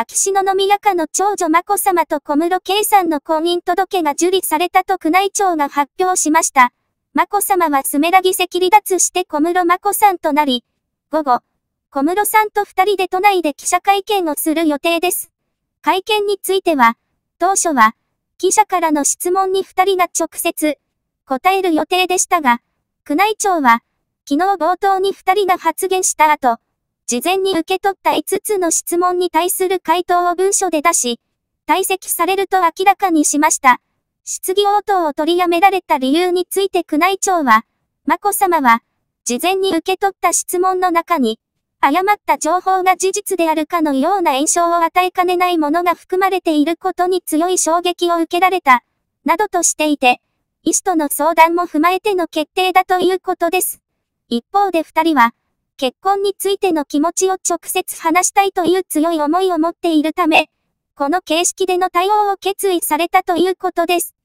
秋篠宮家の長女眞子さまと小室圭さんの婚姻届が受理されたと宮内庁が発表しました。眞子さまはスメラ議席離脱して小室眞子さんとなり、午後、小室さんと二人で都内で記者会見をする予定です。会見については、当初は、記者からの質問に二人が直接、答える予定でしたが、宮内庁は、昨日冒頭に二人が発言した後、事前に受け取った5つの質問に対する回答を文書で出し、退席されると明らかにしました。質疑応答を取りやめられた理由について宮内庁は、眞子さまは、事前に受け取った質問の中に、誤った情報が事実であるかのような印象を与えかねないものが含まれていることに強い衝撃を受けられた、などとしていて、医師との相談も踏まえての決定だということです。一方で二人は、結婚についての気持ちを直接話したいという強い思いを持っているため、この形式での対応を決意されたということです。